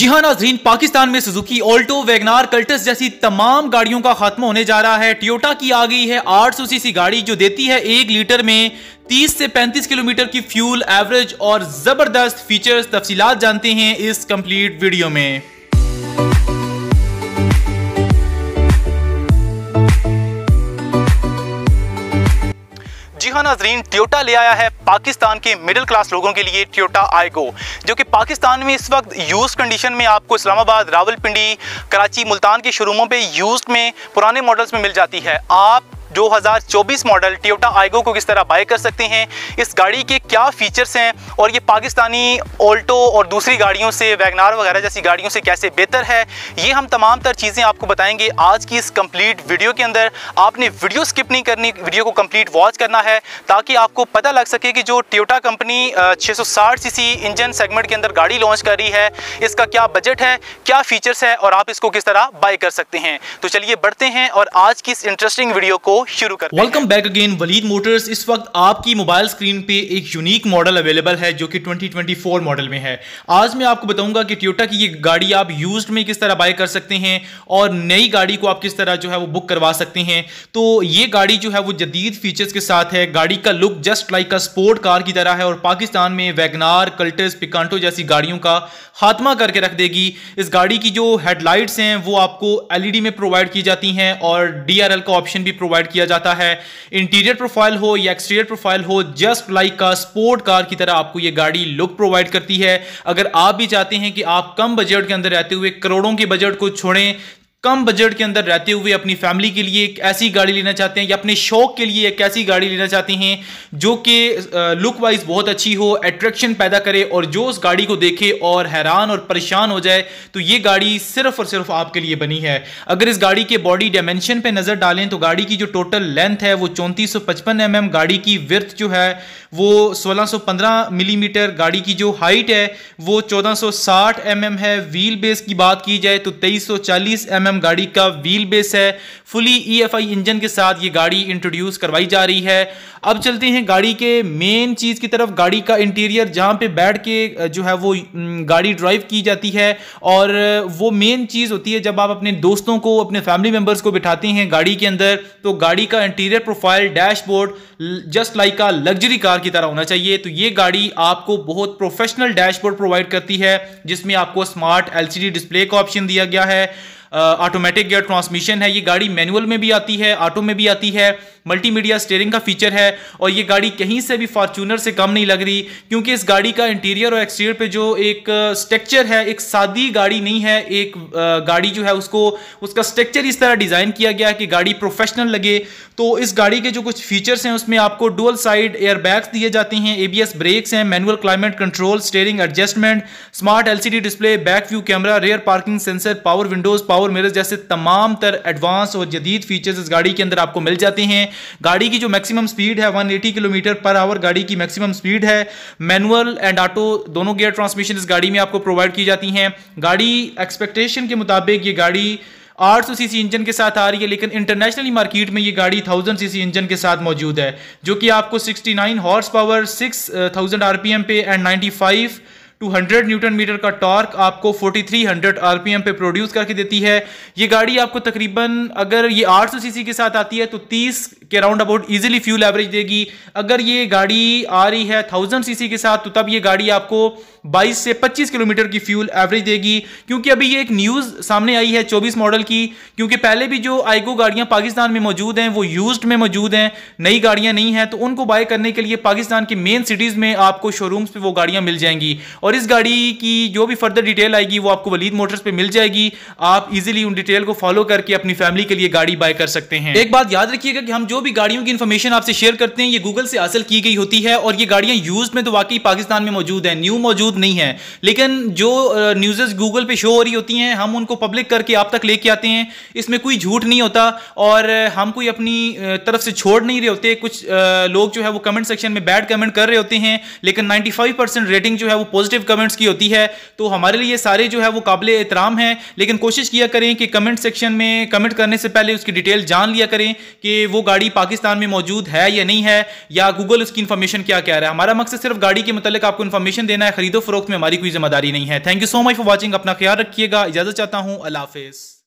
जी हाँ नाजरीन पाकिस्तान में सुजुकी ऑल्टो वेगनार कल्टस जैसी तमाम गाड़ियों का खात्मा होने जा रहा है टोयोटा की आ गई है आठ सौ सीसी गाड़ी जो देती है एक लीटर में 30 से 35 किलोमीटर की फ्यूल एवरेज और जबरदस्त फीचर्स तफसीलात जानते हैं इस कंप्लीट वीडियो में नाजरीन ट्योटा ले आया है पाकिस्तान के मिडिल क्लास लोगों के लिए ट्योटा आईगो जो कि पाकिस्तान में इस वक्त यूज कंडीशन में आपको इस्लामाबाद रावलपिंडी कराची मुल्तान के शोरूमों पे यूज में पुराने मॉडल्स में मिल जाती है आप 2024 मॉडल टोयोटा आइगो को किस तरह बाय कर सकते हैं इस गाड़ी के क्या फीचर्स हैं और ये पाकिस्तानी ऑल्टो और दूसरी गाड़ियों से वैगनार वगैरह जैसी गाड़ियों से कैसे बेहतर है ये हम तमाम तर चीज़ें आपको बताएंगे आज की इस कंप्लीट वीडियो के अंदर आपने वीडियो स्किप नहीं करनी वीडियो को कंप्लीट वॉच करना है ताकि आपको पता लग सके कि जो टोयोटा कंपनी छः सौ इंजन सेगमेंट के अंदर गाड़ी लॉन्च कर रही है इसका क्या बजट है क्या फीचर्स है और आप इसको किस तरह बाय कर सकते हैं तो चलिए बढ़ते हैं और आज की इस इंटरेस्टिंग वीडियो को शुरू कर welcome back again Waleed Motors इस वक्त आपकी मोबाइल स्क्रीन पे एक यूनिक मॉडल अवेलेबल है जो कि 2024 मॉडल में है आज मैं आपको बताऊंगा कि टोयोटा की ये गाड़ी आप यूज्ड में किस तरह बाय कर सकते हैं और नई गाड़ी को आप किस तरह जो है वो बुक करवा सकते हैं तो ये गाड़ी जो है वो जदीद फीचर्स के साथ है गाड़ी का look just like a sport car की तरह है और पाकिस्तान में वैगनार कल्टस पिकांटो जैसी गाड़ियों का खात्मा करके रख देगी इस गाड़ी की जो हेडलाइट्स हैं वो आपको एलईडी e में प्रोवाइड की जाती हैं और डीआरएल का ऑप्शन भी प्रोवाइड किया जाता है इंटीरियर प्रोफाइल हो या एक्सटीरियर प्रोफाइल हो जस्ट लाइक का स्पोर्ट कार की तरह आपको ये गाड़ी लुक प्रोवाइड करती है अगर आप भी चाहते हैं कि आप कम बजट के अंदर रहते हुए करोड़ों के बजट को छोड़ें कम बजट के अंदर रहते हुए अपनी फैमिली के लिए एक ऐसी गाड़ी लेना चाहते हैं या अपने शौक के लिए एक ऐसी गाड़ी लेना चाहते हैं जो कि लुक वाइज बहुत अच्छी हो अट्रैक्शन पैदा करे और जो उस गाड़ी को देखे और हैरान और परेशान हो जाए तो ये गाड़ी सिर्फ और सिर्फ आपके लिए बनी है अगर इस गाड़ी के बॉडी डायमेंशन पर नज़र डालें तो गाड़ी की जो टोटल लेंथ है वो चौंतीस सौ mm, गाड़ी की विर्थ जो है वो सोलह मिलीमीटर mm, गाड़ी की जो हाइट है वो चौदह एम mm है व्हील बेस की बात की जाए तो तेईस सौ mm एम गाड़ी का व्हील बेस है फुली ईएफआई इंजन के साथ ये गाड़ी इंट्रोड्यूस करवाई जा रही है अब चलते हैं गाड़ी के मेन चीज़ की तरफ गाड़ी का इंटीरियर जहां पे बैठ के जो है वो गाड़ी ड्राइव की जाती है और वो मेन चीज़ होती है जब आप अपने दोस्तों को अपने फैमिली मेंबर्स को बिठाते हैं गाड़ी के अंदर तो गाड़ी का interior profile dashboard just like a luxury car की तरह होना चाहिए तो ये गाड़ी आपको बहुत प्रोफेशनल डैशबोर्ड प्रोवाइड करती है जिसमें आपको स्मार्ट एलसीडी डिस्प्ले का ऑप्शन दिया गया है ऑटोमेटिक गियर ट्रांसमिशन है ये गाड़ी मैनुअल में भी आती है ऑटो में भी आती है मल्टीमीडिया स्टेयरिंग का फीचर है और ये गाड़ी कहीं से भी फॉर्चूनर से कम नहीं लग रही क्योंकि इस गाड़ी का इंटीरियर और एक्सटीरियर पे जो एक स्ट्रक्चर है एक सादी गाड़ी नहीं है एक गाड़ी जो है उसको उसका स्ट्रक्चर इस तरह डिज़ाइन किया गया है कि गाड़ी प्रोफेशनल लगे तो इस गाड़ी के जो कुछ फीचर्स हैं उसमें आपको डुअल साइड एयरबैग्स दिए जाते हैं ए ब्रेक्स हैं manual climate control steering adjustment smart LCD display back view camera rear parking sensor power windows power power mirrors जैसे तमाम तर एडवांस और जदीद फीचर्स इस गाड़ी के अंदर आपको मिल जाते हैं गाड़ी की जो मैक्सिमम स्पीड है 180 किलोमीटर पर आवर गाड़ी की मैक्सिमम स्पीड है मैनुअल एंड ऑटो दोनों गियर ट्रांसमिशन इस गाड़ी में आपको प्रोवाइड की जाती हैं गाड़ी एक्सपेक्टेशन के मुताबिक ये गाड़ी 800 सीसी इंजन के साथ आ रही है लेकिन इंटरनेशनली मार्केट में ये गाड़ी 1000 सीसी इंजन के साथ मौजूद है जो कि आपको 69 हॉर्स पावर 6000 आरपीएम पे एंड 95 200 हंड्रेड न्यूटन मीटर का टॉर्क आपको 4300 आरपीएम पे प्रोड्यूस करके देती है ये गाड़ी आपको तकरीबन अगर ये 800 सीसी के साथ आती है तो 30 के round about easily fuel average देगी अगर ये गाड़ी आ रही है थाउजेंड सीसी के साथ तो तब ये गाड़ी आपको 22 से 25 किलोमीटर की फ्यूल एवरेज देगी क्योंकि अभी ये एक न्यूज़ सामने आई है 24 मॉडल की क्योंकि पहले भी जो आइको गाड़ियां पाकिस्तान में मौजूद हैं वो यूज्ड में मौजूद हैं नई गाड़ियां नहीं हैं तो उनको बाय करने के लिए पाकिस्तान के मेन सिटीज़ में आपको शोरूम्स पे वो गाड़ियां मिल जाएंगी और इस गाड़ी की जो भी फर्दर डिटेल आएगी वो आपको वलीद मोटर्स पर मिल जाएगी आप इजिली उन डिटेल को फॉलो करके अपनी फैमिली के लिए गाड़ी बाय कर सकते हैं एक बात याद रखिएगा कि हम जो भी गाड़ियों की इन्फॉर्मेशन आपसे शेयर करते हैं ये गूगल से हासिल की गई होती है और ये गाड़ियां यूज में तो वाकई पाकिस्तान में मौजूद है न्यू मौजूद नहीं है लेकिन जो न्यूजेस गूगल पे शो हो रही होती हैं हम उनको पब्लिक करके आप तक लेके आते हैं इसमें कोई झूठ नहीं होता और हम कोई अपनी तरफ से छोड़ नहीं रहे होते कुछ लोग जो है वो कमेंट सेक्शन में बैड कमेंट कर रहे होते हैं लेकिन नाइन्टी रेटिंग जो है वो पॉजिटिव कमेंट्स की होती है तो हमारे लिए सारे जो है वो काबिल एहतराम है लेकिन कोशिश किया करें कि कमेंट सेक्शन में कमेंट करने से पहले उसकी डिटेल जान लिया करें कि वो गाड़ी पाकिस्तान में मौजूद है या नहीं है या गूगल उसकी इन्फॉर्मेशन क्या कह रहा है हमारा मकसद सिर्फ गाड़ी के मतलब आपको इन्फॉर्मेशन देना है खरीदो फरोख्त में हमारी कोई जिम्मेदारी नहीं है thank you so much for watching अपना ख्याल रखिएगा इजाजत चाहता हूँ अल्लाह हाफिज़